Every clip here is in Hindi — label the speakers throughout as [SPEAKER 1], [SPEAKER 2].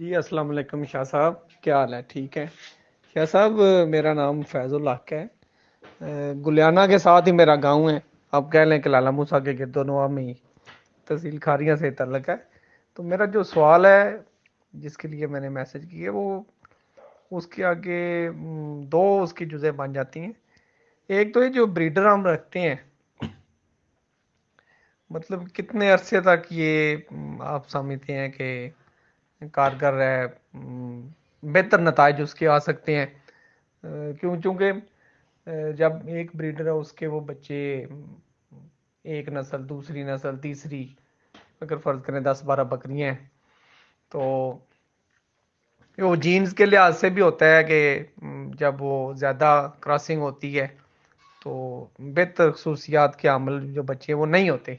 [SPEAKER 1] जी अस्सलाम वालेकुम शाह साहब क्या हाल है ठीक है शाह साहब मेरा नाम फैज़ुल हक है गुलियाना के साथ ही मेरा गांव है आप कह लें कि लाला मूसा के गिरदो दोनों में ही तहसील खारियाँ से तल्लक है तो मेरा जो सवाल है जिसके लिए मैंने मैसेज की है वो उसके आगे दो उसकी जुज़ें बन जाती हैं एक तो ये जो ब्रीडर हम रखते हैं मतलब कितने अरसे तक ये आप समझते हैं कि कारगर है बेहतर नतज उसके आ सकते हैं क्यों चूँकि जब एक ब्रीडर है उसके वो बच्चे एक नस्ल दूसरी नस्ल तीसरी अगर फ़र्ज़ करें दस बारह बकरियाँ हैं तो वो जीन्स के लिहाज से भी होता है कि जब वो ज़्यादा क्रॉसिंग होती है तो बेहतर खसूसियात के अमल जो बच्चे वो नहीं होते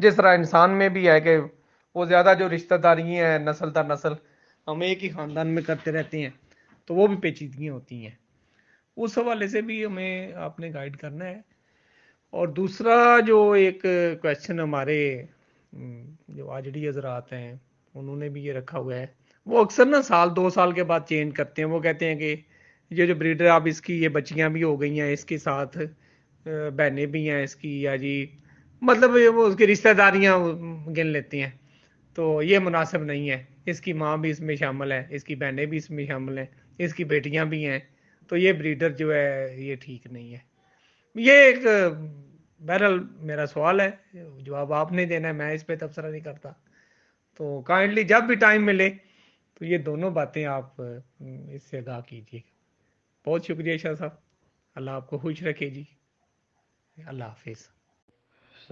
[SPEAKER 1] जिस तरह इंसान में भी है कि वो ज़्यादा जो रिश्तेदारी हैं नस्ल दर नस्ल हम एक ही ख़ानदान में करते रहते हैं तो वो भी पेचीदगियाँ होती हैं उस हवाले से भी हमें आपने गाइड करना है और दूसरा जो एक क्वेश्चन हमारे हम्म, जो डी हजरात हैं उन्होंने भी ये रखा हुआ है वो अक्सर ना साल दो साल के बाद चेंज करते हैं वो कहते हैं कि ये जो ब्रीडर आप इसकी ये बच्चियाँ भी हो गई हैं इसके साथ बहनें भी हैं इसकी या जी मतलब वो उसकी रिश्तेदारियाँ गिन लेती हैं तो ये मुनासिब नहीं है इसकी माँ भी इसमें शामिल है इसकी बहनें भी इसमें शामिल हैं इसकी बेटियाँ भी हैं तो ये ब्रीडर जो है ये ठीक नहीं है ये एक बहरल मेरा सवाल है जवाब आपने देना है मैं इस पर तबसरा नहीं करता तो काइंडली जब भी टाइम मिले तो ये दोनों बातें आप इससे आगा कीजिएगा बहुत शुक्रिया शाह साहब अल्लाह आपको खुश रखे जी अल्लाह हाफिज़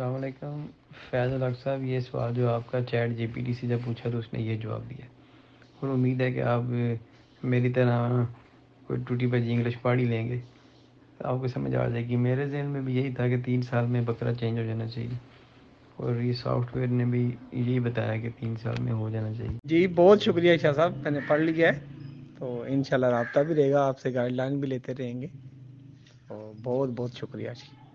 [SPEAKER 1] अलैक्म
[SPEAKER 2] फैज़ अलग साहब ये सवाल जो आपका चैट जीपीटी से जब पूछा तो उसने ये जवाब दिया और उम्मीद है कि आप मेरी तरह कोई टूटी बजी इंग्लिश पढ़ ही लेंगे तो आपको समझ आ जाएगी मेरे जहन में भी यही था कि तीन साल में बकरा चेंज हो जाना चाहिए और ये सॉफ्टवेयर ने भी यही बताया कि तीन साल में हो जाना चाहिए
[SPEAKER 1] जी बहुत शुक्रिया शाह साहब मैंने पढ़ लिया है तो इन रबता भी रहेगा आपसे गाइडलाइन भी लेते रहेंगे और बहुत बहुत शुक्रिया जी